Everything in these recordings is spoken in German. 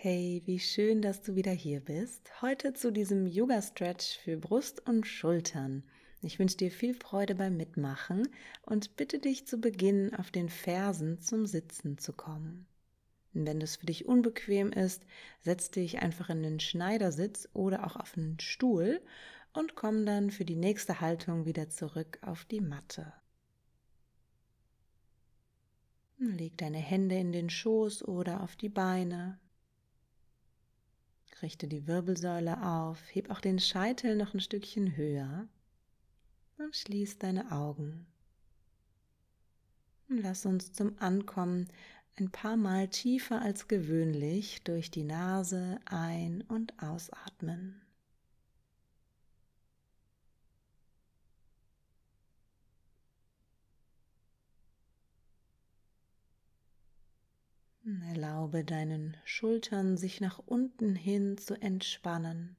Hey, wie schön, dass du wieder hier bist. Heute zu diesem Yoga-Stretch für Brust und Schultern. Ich wünsche dir viel Freude beim Mitmachen und bitte dich zu Beginn auf den Fersen zum Sitzen zu kommen. wenn das für dich unbequem ist, setz dich einfach in den Schneidersitz oder auch auf einen Stuhl und komm dann für die nächste Haltung wieder zurück auf die Matte. Leg deine Hände in den Schoß oder auf die Beine. Richte die Wirbelsäule auf, heb auch den Scheitel noch ein Stückchen höher und schließ deine Augen. Und lass uns zum Ankommen ein paar Mal tiefer als gewöhnlich durch die Nase ein- und ausatmen. Erlaube deinen Schultern sich nach unten hin zu entspannen.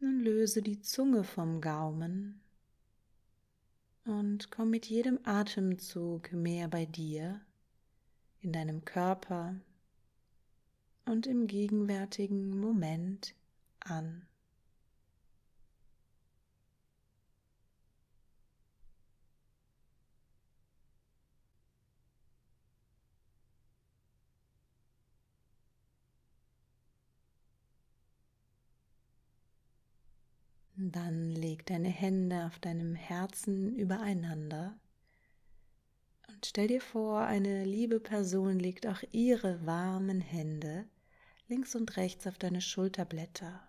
Nun löse die Zunge vom Gaumen und komm mit jedem Atemzug mehr bei dir, in deinem Körper und im gegenwärtigen Moment an. Dann leg deine Hände auf deinem Herzen übereinander und stell dir vor, eine liebe Person legt auch ihre warmen Hände links und rechts auf deine Schulterblätter.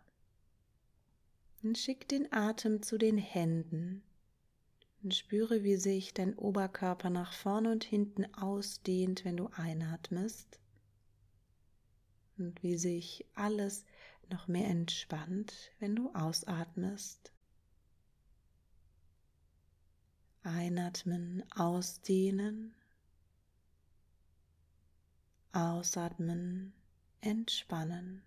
Und schick den Atem zu den Händen und spüre, wie sich dein Oberkörper nach vorne und hinten ausdehnt, wenn du einatmest und wie sich alles noch mehr entspannt, wenn du ausatmest. Einatmen, ausdehnen. Ausatmen, entspannen.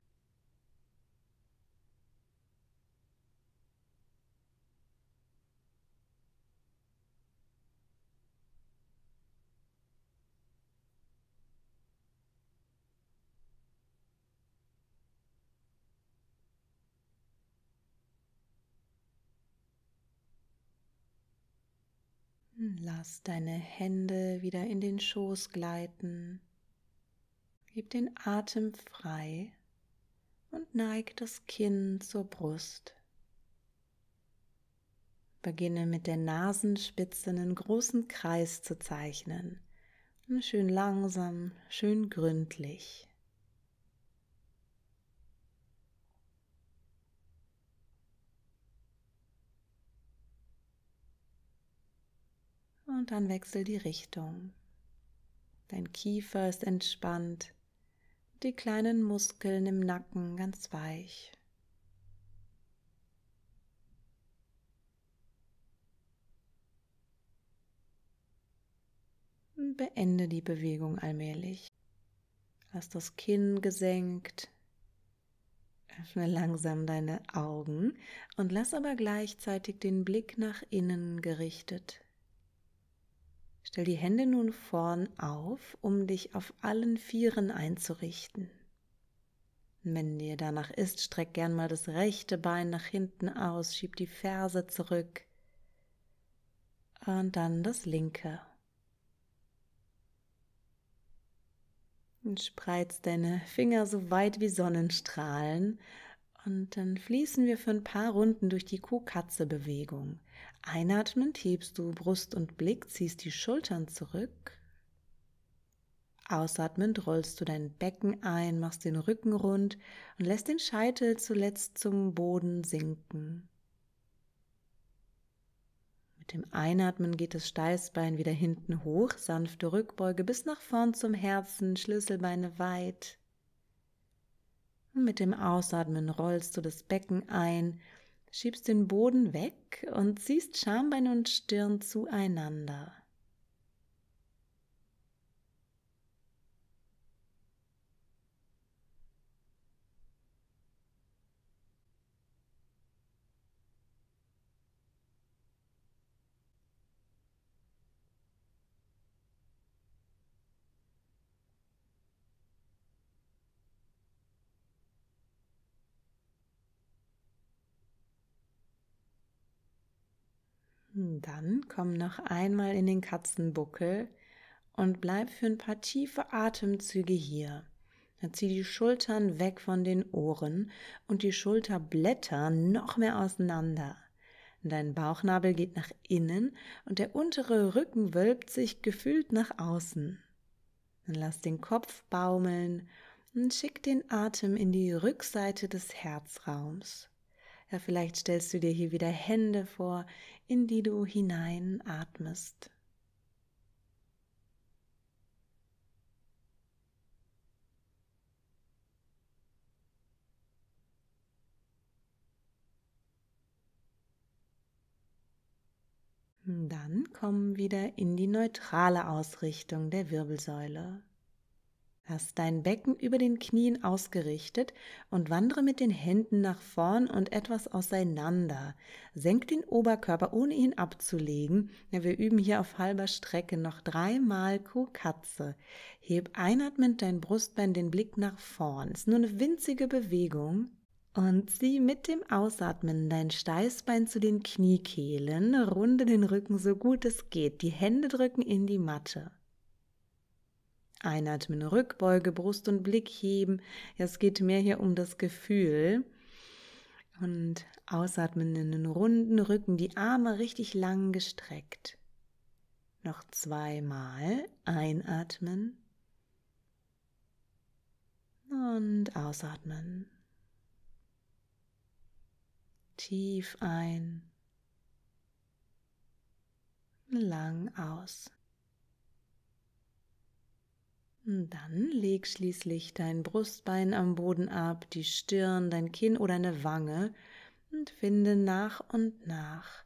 Lass deine Hände wieder in den Schoß gleiten. Gib den Atem frei und neig das Kinn zur Brust. Beginne mit der Nasenspitze einen großen Kreis zu zeichnen. Schön langsam, schön gründlich. und dann wechsel die Richtung. Dein Kiefer ist entspannt, die kleinen Muskeln im Nacken ganz weich. beende die Bewegung allmählich. Lass das Kinn gesenkt, öffne langsam deine Augen und lass aber gleichzeitig den Blick nach innen gerichtet. Stell die Hände nun vorn auf, um dich auf allen Vieren einzurichten. Wenn dir danach ist, streck gern mal das rechte Bein nach hinten aus, schieb die Ferse zurück und dann das linke. Und spreiz deine Finger so weit wie Sonnenstrahlen und dann fließen wir für ein paar Runden durch die Kuhkatze-Bewegung. Einatmend hebst du Brust und Blick, ziehst die Schultern zurück. Ausatmend rollst du dein Becken ein, machst den Rücken rund und lässt den Scheitel zuletzt zum Boden sinken. Mit dem Einatmen geht das Steißbein wieder hinten hoch, sanfte Rückbeuge bis nach vorn zum Herzen, Schlüsselbeine weit. Mit dem Ausatmen rollst du das Becken ein, schiebst den Boden weg und ziehst Schambein und Stirn zueinander. dann komm noch einmal in den Katzenbuckel und bleib für ein paar tiefe Atemzüge hier. Dann zieh die Schultern weg von den Ohren und die Schulterblätter noch mehr auseinander. Dein Bauchnabel geht nach innen und der untere Rücken wölbt sich gefühlt nach außen. Dann lass den Kopf baumeln und schick den Atem in die Rückseite des Herzraums. Ja, vielleicht stellst du dir hier wieder Hände vor, in die du hineinatmest. atmest. Dann komm wieder in die neutrale Ausrichtung der Wirbelsäule. Hast dein Becken über den Knien ausgerichtet und wandere mit den Händen nach vorn und etwas auseinander. Senk den Oberkörper, ohne ihn abzulegen. wir üben hier auf halber Strecke noch dreimal Kuhkatze. Heb einatmend dein Brustbein den Blick nach vorn. Ist nur eine winzige Bewegung. Und zieh mit dem Ausatmen dein Steißbein zu den Kniekehlen, runde den Rücken so gut es geht, die Hände drücken in die Matte. Einatmen, Rückbeuge, Brust und Blick heben. Ja, es geht mehr hier um das Gefühl. Und ausatmen in den runden Rücken, die Arme richtig lang gestreckt. Noch zweimal einatmen und ausatmen. Tief ein, lang aus. Dann leg schließlich dein Brustbein am Boden ab, die Stirn, dein Kinn oder eine Wange und finde nach und nach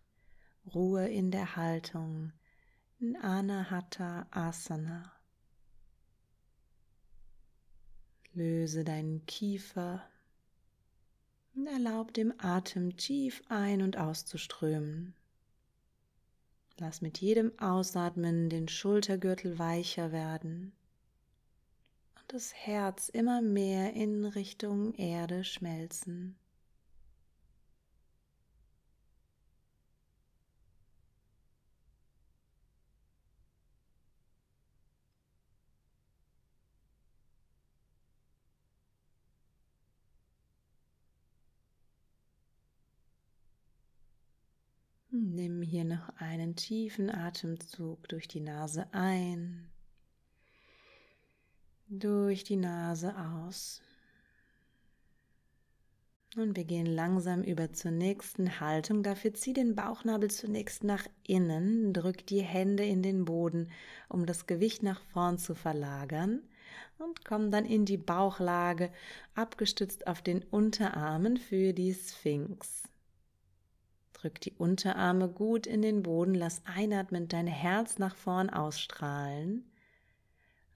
Ruhe in der Haltung in Anahata Asana. Löse deinen Kiefer und erlaub dem Atem tief ein- und auszuströmen. Lass mit jedem Ausatmen den Schultergürtel weicher werden das Herz immer mehr in Richtung Erde schmelzen. Nimm hier noch einen tiefen Atemzug durch die Nase ein durch die Nase aus. Und wir gehen langsam über zur nächsten Haltung. Dafür zieh den Bauchnabel zunächst nach innen, drück die Hände in den Boden, um das Gewicht nach vorn zu verlagern und komm dann in die Bauchlage, abgestützt auf den Unterarmen für die Sphinx. Drück die Unterarme gut in den Boden, lass einatmend dein Herz nach vorn ausstrahlen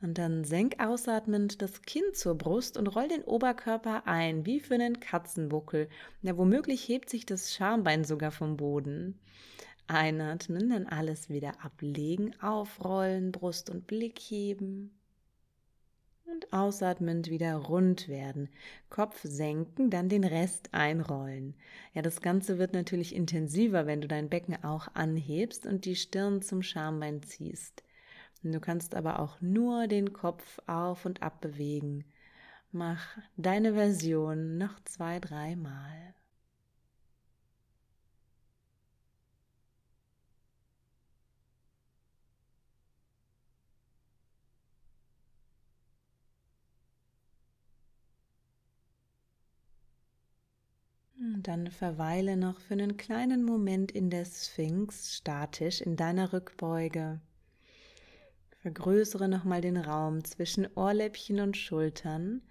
und dann senk ausatmend das Kinn zur Brust und roll den Oberkörper ein, wie für einen Katzenbuckel. Ja, womöglich hebt sich das Schambein sogar vom Boden. Einatmen, dann alles wieder ablegen, aufrollen, Brust und Blick heben. Und ausatmend wieder rund werden. Kopf senken, dann den Rest einrollen. Ja, das Ganze wird natürlich intensiver, wenn du dein Becken auch anhebst und die Stirn zum Schambein ziehst. Du kannst aber auch nur den Kopf auf und ab bewegen. Mach deine Version noch zwei, dreimal. Dann verweile noch für einen kleinen Moment in der Sphinx statisch in deiner Rückbeuge. Vergrößere nochmal den Raum zwischen Ohrläppchen und Schultern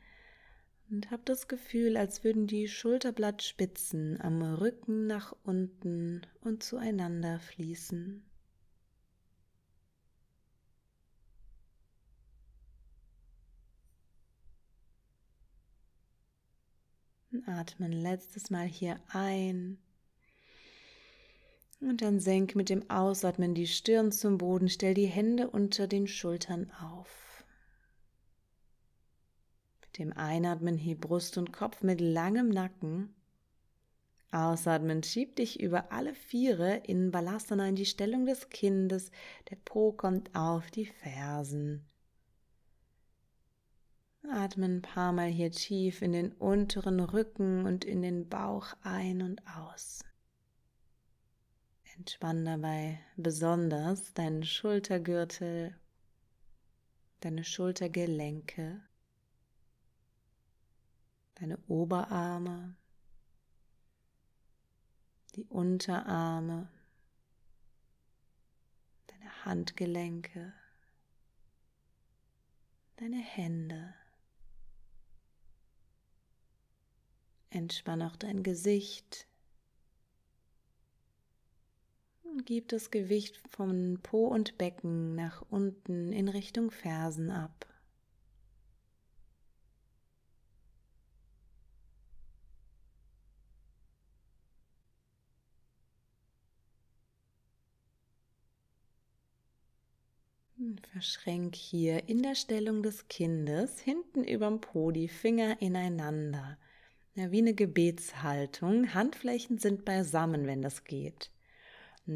und hab das Gefühl, als würden die Schulterblattspitzen am Rücken nach unten und zueinander fließen. atmen letztes Mal hier ein und dann senk mit dem Ausatmen die Stirn zum Boden, stell die Hände unter den Schultern auf. Mit dem Einatmen heb Brust und Kopf mit langem Nacken. Ausatmen, schieb dich über alle Viere in Balasana in die Stellung des Kindes. Der Po kommt auf die Fersen. Atmen ein paar Mal hier tief in den unteren Rücken und in den Bauch ein und aus. Entspann dabei besonders deinen Schultergürtel, deine Schultergelenke, deine Oberarme, die Unterarme, deine Handgelenke, deine Hände. Entspann auch dein Gesicht gibt das Gewicht von Po und Becken nach unten in Richtung Fersen ab. Hm, verschränk hier in der Stellung des Kindes hinten überm Po die Finger ineinander. Ja, wie eine Gebetshaltung. Handflächen sind beisammen, wenn das geht.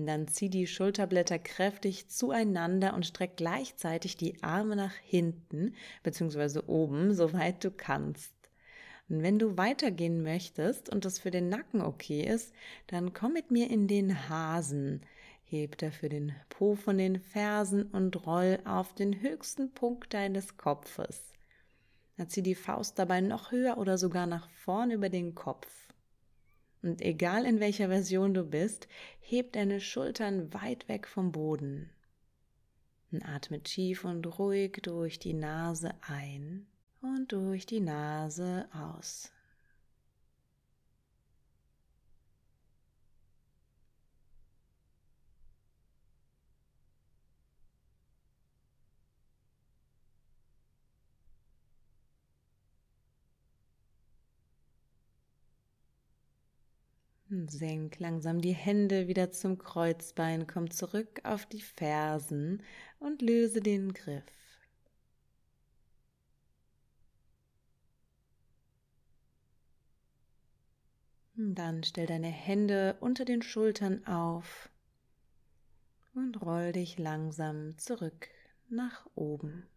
Dann zieh die Schulterblätter kräftig zueinander und streck gleichzeitig die Arme nach hinten bzw. oben, soweit du kannst. Und wenn du weitergehen möchtest und das für den Nacken okay ist, dann komm mit mir in den Hasen. Heb dafür den Po von den Fersen und roll auf den höchsten Punkt deines Kopfes. Dann zieh die Faust dabei noch höher oder sogar nach vorn über den Kopf. Und egal in welcher Version du bist, heb deine Schultern weit weg vom Boden. Und atme tief und ruhig durch die Nase ein und durch die Nase aus. Senk langsam die Hände wieder zum Kreuzbein, komm zurück auf die Fersen und löse den Griff. Hm, dann stell deine Hände unter den Schultern auf und roll dich langsam zurück nach oben.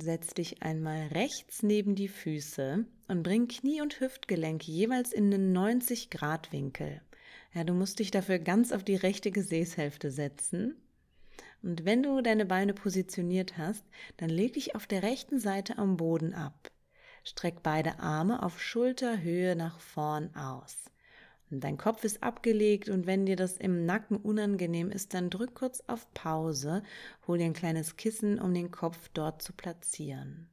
Setz dich einmal rechts neben die Füße und bring Knie und Hüftgelenk jeweils in einen 90 Grad Winkel. Ja, du musst dich dafür ganz auf die rechte Gesäßhälfte setzen. Und wenn du deine Beine positioniert hast, dann leg dich auf der rechten Seite am Boden ab. Streck beide Arme auf Schulterhöhe nach vorn aus. Dein Kopf ist abgelegt und wenn dir das im Nacken unangenehm ist, dann drück kurz auf Pause, hol dir ein kleines Kissen, um den Kopf dort zu platzieren.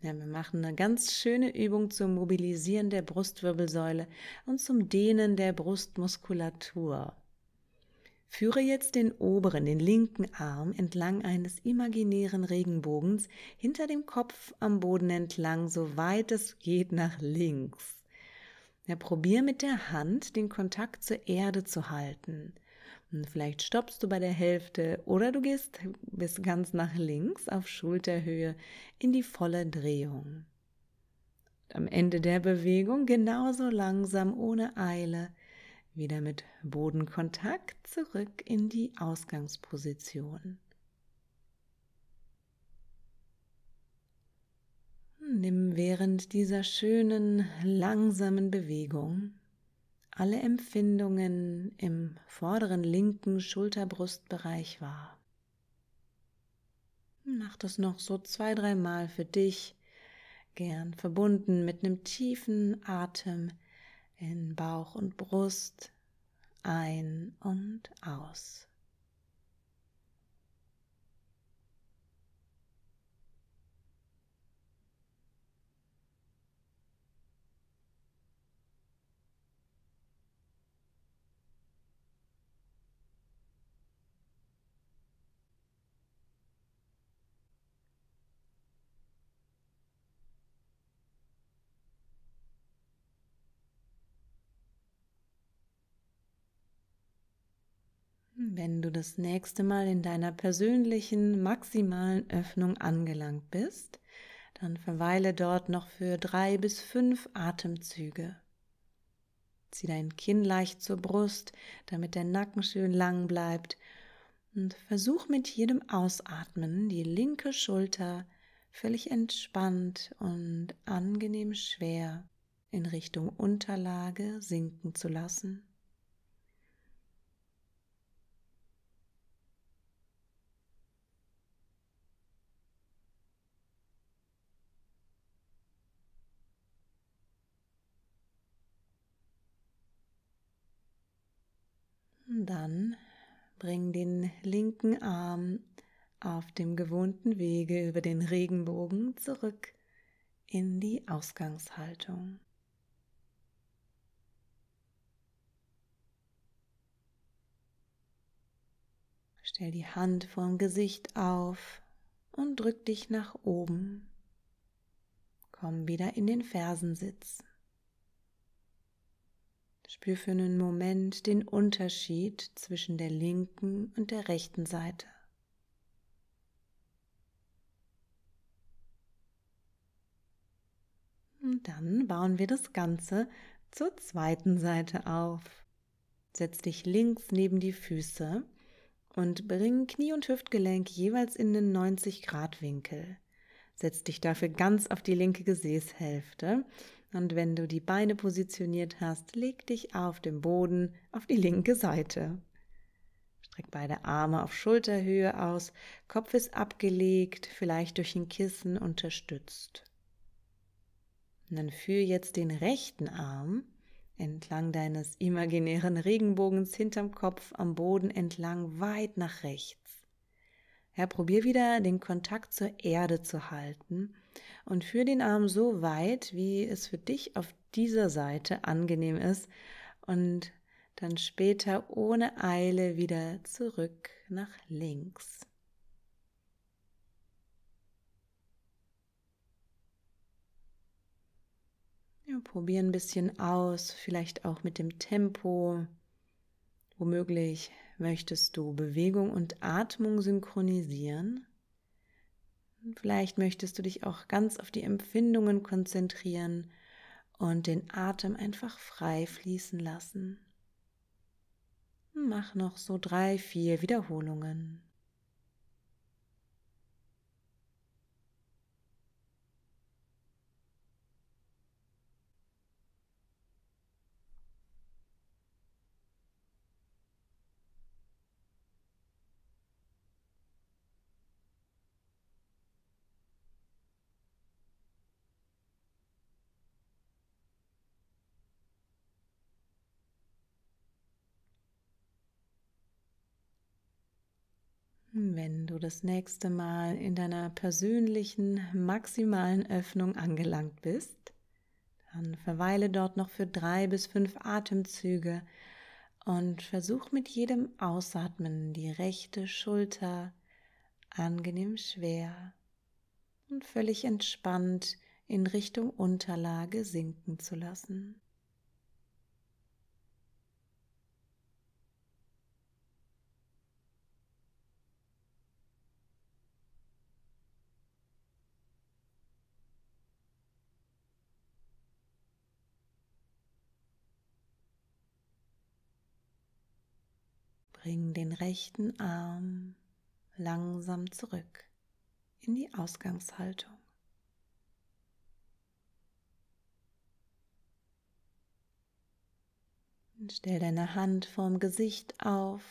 Ja, wir machen eine ganz schöne Übung zum Mobilisieren der Brustwirbelsäule und zum Dehnen der Brustmuskulatur. Führe jetzt den oberen, den linken Arm entlang eines imaginären Regenbogens hinter dem Kopf am Boden entlang, so weit es geht nach links. Ja, probier mit der Hand den Kontakt zur Erde zu halten. Und vielleicht stoppst du bei der Hälfte oder du gehst bis ganz nach links auf Schulterhöhe in die volle Drehung. Am Ende der Bewegung genauso langsam ohne Eile wieder mit Bodenkontakt zurück in die Ausgangsposition. Nimm während dieser schönen, langsamen Bewegung alle Empfindungen im vorderen linken Schulterbrustbereich wahr. Mach das noch so zwei, dreimal für dich, gern verbunden mit einem tiefen Atem in Bauch und Brust ein und aus. wenn du das nächste Mal in deiner persönlichen maximalen Öffnung angelangt bist, dann verweile dort noch für drei bis fünf Atemzüge. Zieh dein Kinn leicht zur Brust, damit der Nacken schön lang bleibt und versuch mit jedem Ausatmen die linke Schulter völlig entspannt und angenehm schwer in Richtung Unterlage sinken zu lassen. dann bring den linken Arm auf dem gewohnten Wege über den Regenbogen zurück in die Ausgangshaltung. Stell die Hand vorm Gesicht auf und drück dich nach oben. Komm wieder in den Fersensitz. Spür für einen Moment den Unterschied zwischen der linken und der rechten Seite. Und dann bauen wir das Ganze zur zweiten Seite auf. Setz dich links neben die Füße und bring Knie und Hüftgelenk jeweils in den 90 Grad Winkel. Setz dich dafür ganz auf die linke Gesäßhälfte und wenn du die Beine positioniert hast, leg dich auf den Boden auf die linke Seite. Streck beide Arme auf Schulterhöhe aus, Kopf ist abgelegt, vielleicht durch ein Kissen unterstützt. Und dann führe jetzt den rechten Arm entlang deines imaginären Regenbogens hinterm Kopf am Boden entlang weit nach rechts. Ja, probier wieder den Kontakt zur Erde zu halten und führe den Arm so weit, wie es für dich auf dieser Seite angenehm ist und dann später ohne Eile wieder zurück nach links. Ja, probier ein bisschen aus, vielleicht auch mit dem Tempo. Womöglich möchtest du Bewegung und Atmung synchronisieren. Vielleicht möchtest du dich auch ganz auf die Empfindungen konzentrieren und den Atem einfach frei fließen lassen. Mach noch so drei, vier Wiederholungen. wenn du das nächste Mal in deiner persönlichen maximalen Öffnung angelangt bist. Dann verweile dort noch für drei bis fünf Atemzüge und versuch mit jedem Ausatmen die rechte Schulter angenehm schwer und völlig entspannt in Richtung Unterlage sinken zu lassen. Bring den rechten Arm langsam zurück in die Ausgangshaltung. stell deine Hand vorm Gesicht auf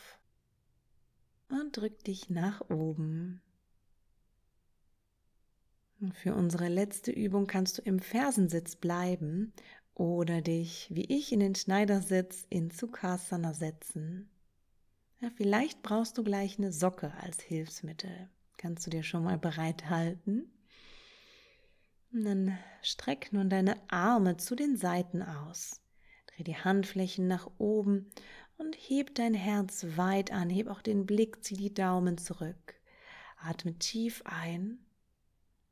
und drück dich nach oben. Und für unsere letzte Übung kannst du im Fersensitz bleiben oder dich, wie ich, in den Schneidersitz in Sukhasana setzen. Ja, vielleicht brauchst du gleich eine Socke als Hilfsmittel. Kannst du dir schon mal bereithalten? Und dann streck nun deine Arme zu den Seiten aus. Dreh die Handflächen nach oben und heb dein Herz weit an. Heb auch den Blick, zieh die Daumen zurück. Atme tief ein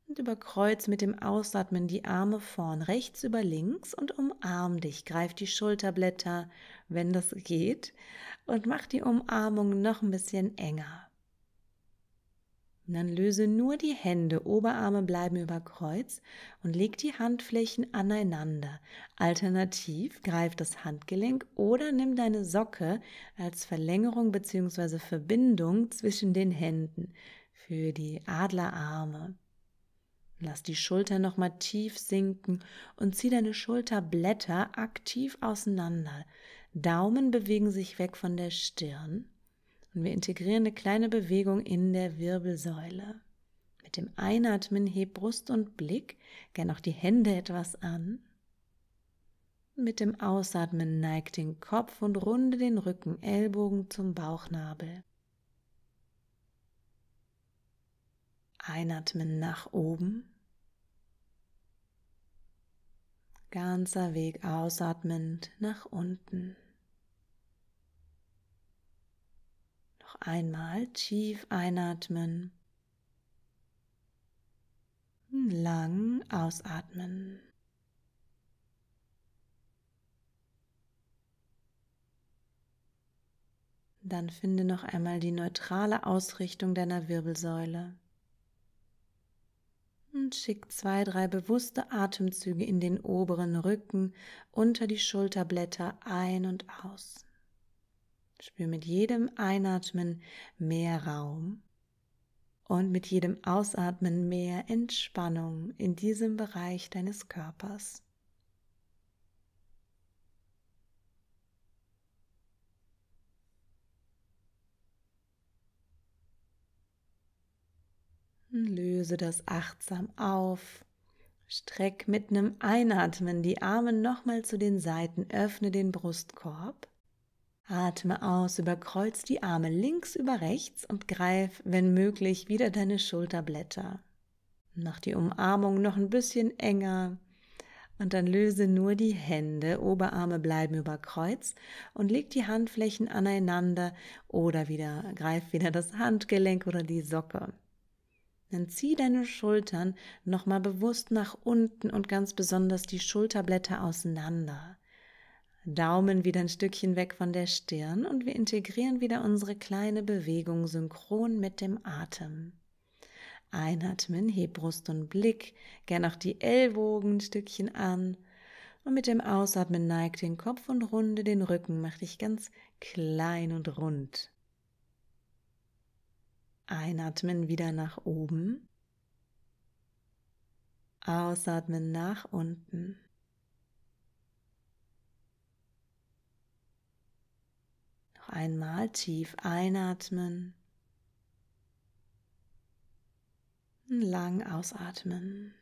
und überkreuz mit dem Ausatmen die Arme vorn rechts über links und umarm dich. Greif die Schulterblätter, wenn das geht, und mach die Umarmung noch ein bisschen enger. dann löse nur die Hände, Oberarme bleiben über Kreuz und leg die Handflächen aneinander. Alternativ greif das Handgelenk oder nimm deine Socke als Verlängerung bzw. Verbindung zwischen den Händen für die Adlerarme. Lass die Schulter nochmal tief sinken und zieh deine Schulterblätter aktiv auseinander, Daumen bewegen sich weg von der Stirn und wir integrieren eine kleine Bewegung in der Wirbelsäule. Mit dem Einatmen heb Brust und Blick, gern auch die Hände etwas an. Mit dem Ausatmen neig den Kopf und runde den Rücken, Ellbogen zum Bauchnabel. Einatmen nach oben. ganzer Weg ausatmend nach unten. Noch einmal tief einatmen, lang ausatmen. Dann finde noch einmal die neutrale Ausrichtung deiner Wirbelsäule und schick zwei, drei bewusste Atemzüge in den oberen Rücken, unter die Schulterblätter ein und aus. Spür mit jedem Einatmen mehr Raum und mit jedem Ausatmen mehr Entspannung in diesem Bereich deines Körpers. Löse das achtsam auf. Streck mit einem Einatmen die Arme nochmal zu den Seiten, öffne den Brustkorb. Atme aus, überkreuz die Arme links über rechts und greif, wenn möglich, wieder deine Schulterblätter. Mach die Umarmung noch ein bisschen enger und dann löse nur die Hände, Oberarme bleiben überkreuz und leg die Handflächen aneinander oder wieder greif wieder das Handgelenk oder die Socke. Dann zieh deine Schultern nochmal bewusst nach unten und ganz besonders die Schulterblätter auseinander. Daumen wieder ein Stückchen weg von der Stirn und wir integrieren wieder unsere kleine Bewegung synchron mit dem Atem. Einatmen, heb Brust und Blick, gern auch die Ellbogen ein Stückchen an. Und mit dem Ausatmen neig den Kopf und runde den Rücken, mach dich ganz klein und rund. Einatmen wieder nach oben. Ausatmen nach unten. Noch einmal tief einatmen. Lang ausatmen.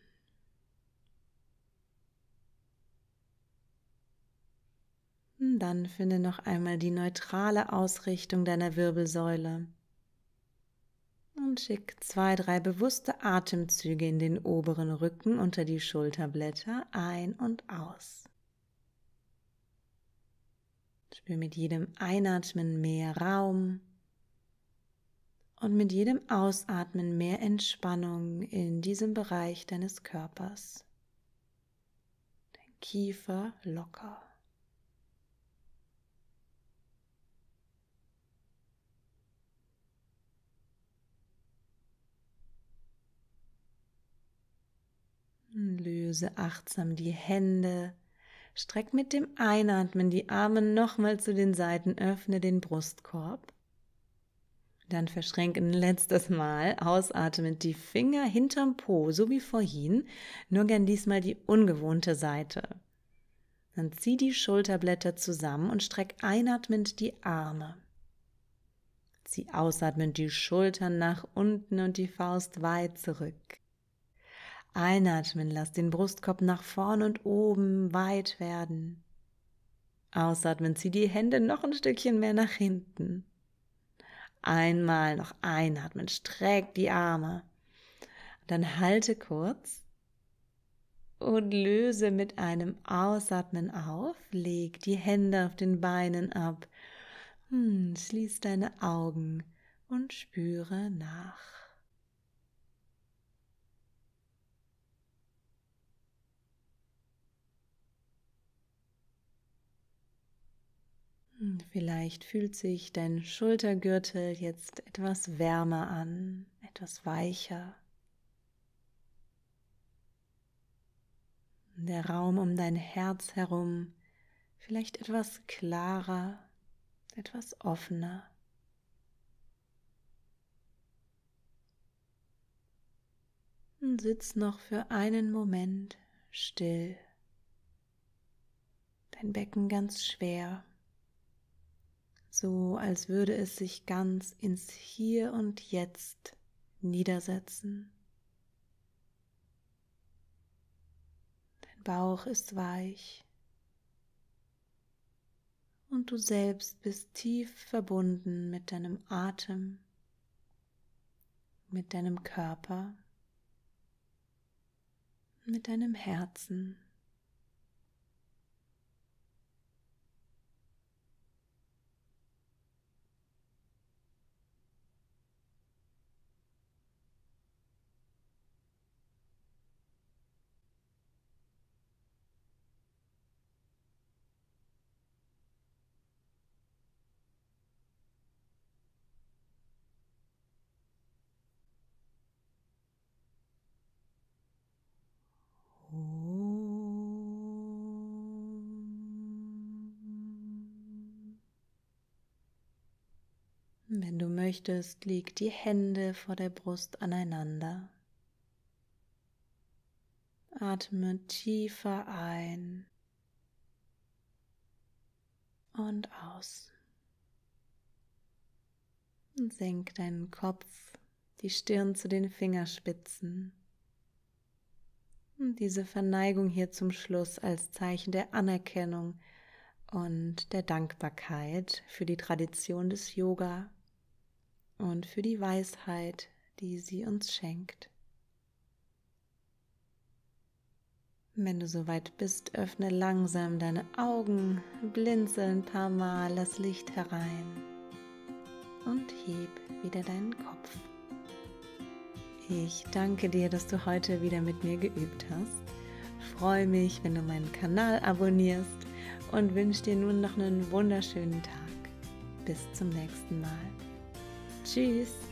Dann finde noch einmal die neutrale Ausrichtung deiner Wirbelsäule und schick zwei, drei bewusste Atemzüge in den oberen Rücken unter die Schulterblätter ein und aus. Spür mit jedem Einatmen mehr Raum und mit jedem Ausatmen mehr Entspannung in diesem Bereich deines Körpers. Dein Kiefer locker. Löse achtsam die Hände. Streck mit dem Einatmen die Arme nochmal zu den Seiten, öffne den Brustkorb. Dann verschränke ein letztes Mal ausatmend die Finger hinterm Po, so wie vorhin, nur gern diesmal die ungewohnte Seite. Dann zieh die Schulterblätter zusammen und streck einatmend die Arme. Zieh ausatmend die Schultern nach unten und die Faust weit zurück. Einatmen, lass den Brustkorb nach vorn und oben weit werden. Ausatmen, zieh die Hände noch ein Stückchen mehr nach hinten. Einmal noch einatmen, streck die Arme. Dann halte kurz und löse mit einem Ausatmen auf. Leg die Hände auf den Beinen ab. Hm, schließ deine Augen und spüre nach. Vielleicht fühlt sich dein Schultergürtel jetzt etwas wärmer an, etwas weicher. Der Raum um dein Herz herum vielleicht etwas klarer, etwas offener. Und sitz noch für einen Moment still, dein Becken ganz schwer so als würde es sich ganz ins Hier und Jetzt niedersetzen. Dein Bauch ist weich und du selbst bist tief verbunden mit deinem Atem, mit deinem Körper, mit deinem Herzen. Wenn du möchtest, leg die Hände vor der Brust aneinander. Atme tiefer ein und aus. Und senk deinen Kopf, die Stirn zu den Fingerspitzen. Und diese Verneigung hier zum Schluss als Zeichen der Anerkennung und der Dankbarkeit für die Tradition des Yoga und für die Weisheit, die sie uns schenkt. Wenn du soweit bist, öffne langsam deine Augen, blinzel ein paar Mal das Licht herein und heb wieder deinen Kopf. Ich danke dir, dass du heute wieder mit mir geübt hast. Freue mich, wenn du meinen Kanal abonnierst und wünsche dir nun noch einen wunderschönen Tag. Bis zum nächsten Mal. Tschüss.